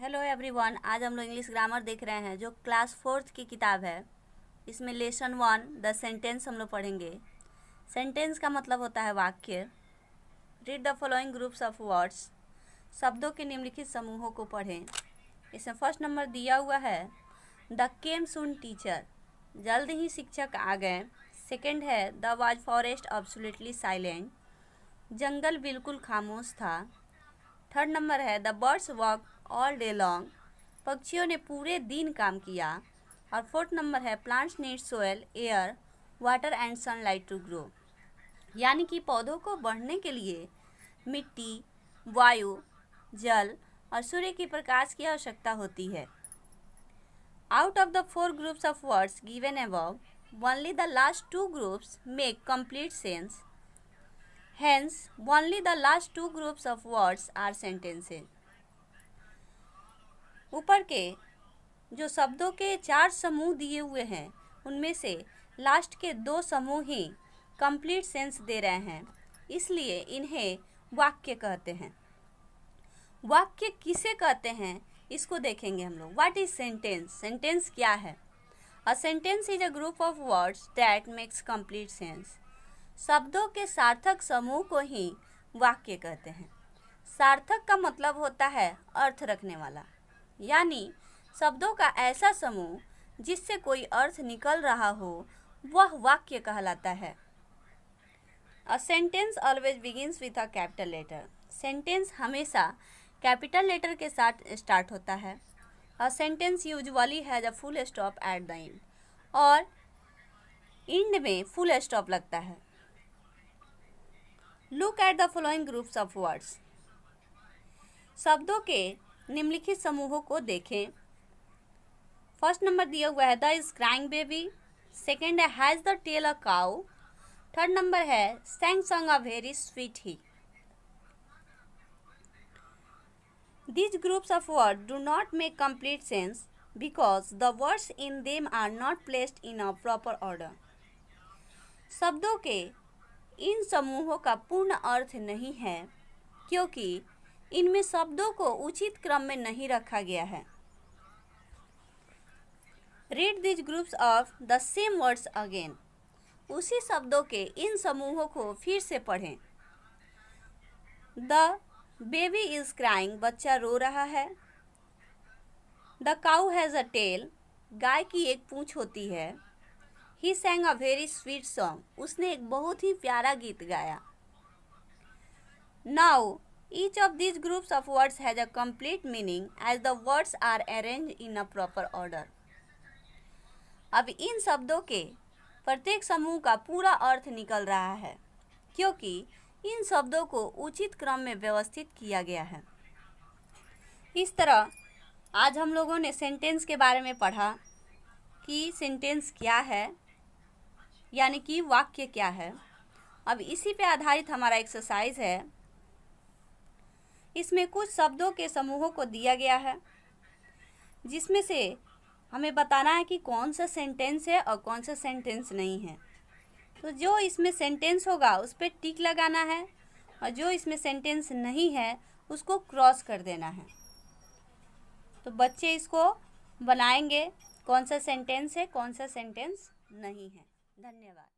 Hello everyone आज हम लोग इंग्लिश ग्रामर देख रहे हैं जो क्लास फोर्थ की किताब है इसमें लेसन वन द सेंटेंस हम लोग पढ़ेंगे सेंटेंस का मतलब होता है वाक्य read the following groups of words शब्दों के निम्नलिखित समूहों को पढ़ें इसमें फर्स्ट नंबर दिया हुआ है द केम सुन टीचर जल्द ही शिक्षक आ गए सेकेंड है the was forest absolutely silent जंगल बिल्कुल खामोश था थर्ड नंबर है the birds walk all day long पक्षियों ने पूरे दिन काम किया और फोर्थ नंबर है plants need soil air water and sunlight to grow यानी कि पौधों को बढ़ने के लिए मिट्टी वायु जल और सूर्य की प्रकाश की आवश्यकता होती है out of the four groups of words given above only the last two groups make complete sense hence only the last two groups of words are sentences ऊपर के जो शब्दों के चार समूह दिए हुए हैं उनमें से लास्ट के दो समूह ही कंप्लीट सेंस दे रहे हैं इसलिए इन्हें वाक्य कहते हैं वाक्य किसे कहते हैं इसको देखेंगे हम लोग व्हाट इज सेंटेंस सेंटेंस क्या है a sentence is a group of words that makes complete sense शब्दों के सार्थक समूह को ही वाक्य कहते हैं सार्थक का मतलब होता है अर्थ रखने वाला यानी शब्दों का ऐसा समूह जिससे कोई अर्थ निकल रहा हो वह वाक्य कहलाता है a sentence always begins with a capital letter sentence हमेशा कैपिटल लेटर के साथ स्टार्ट होता है a sentence usually has a full stop at the end और इंड में फुल स्टॉप लगता है look at the following groups of words शब्दों के निम्नलिखित समूहों को देखें फर्स्ट नंबर दिया हुआ है the is crying baby second has the tail a cow third number है sang song a very sweet he these groups of word do not make complete sense because the words in them are not placed in a proper order शब्दों के इन समूहों का पूर्ण अर्थ नहीं है क्योंकि इनमें शब्दों को उचित क्रम में नहीं रखा गया है read these groups of the same words again उसी शब्दों के इन समूहों को फिर से पढ़ें द बेबी इज क्राइंग बच्चा रो रहा है the cow has a tail गाय की एक पूछ होती है he sang a very sweet song उसने एक बहुत ही प्यारा गीत गाया now Each of these groups of words has a complete meaning as the words are arranged in a proper order. अब इन शब्दों के प्रत्येक समूह का पूरा अर्थ निकल रहा है क्योंकि इन शब्दों को उचित क्रम में व्यवस्थित किया गया है इस तरह आज हम लोगों ने सेंटेंस के बारे में पढ़ा कि सेंटेंस क्या है यानी कि वाक्य क्या है अब इसी पे आधारित हमारा एक्सरसाइज है इसमें कुछ शब्दों के समूहों को दिया गया है जिसमें से हमें बताना है कि कौन सा सेंटेंस है और कौन सा सेंटेंस नहीं है तो जो इसमें सेंटेंस होगा उस पर टिक लगाना है और जो इसमें सेंटेंस नहीं है उसको क्रॉस कर देना है तो बच्चे इसको बनाएंगे कौन सा सेंटेंस है कौन सा सेंटेंस नहीं है धन्यवाद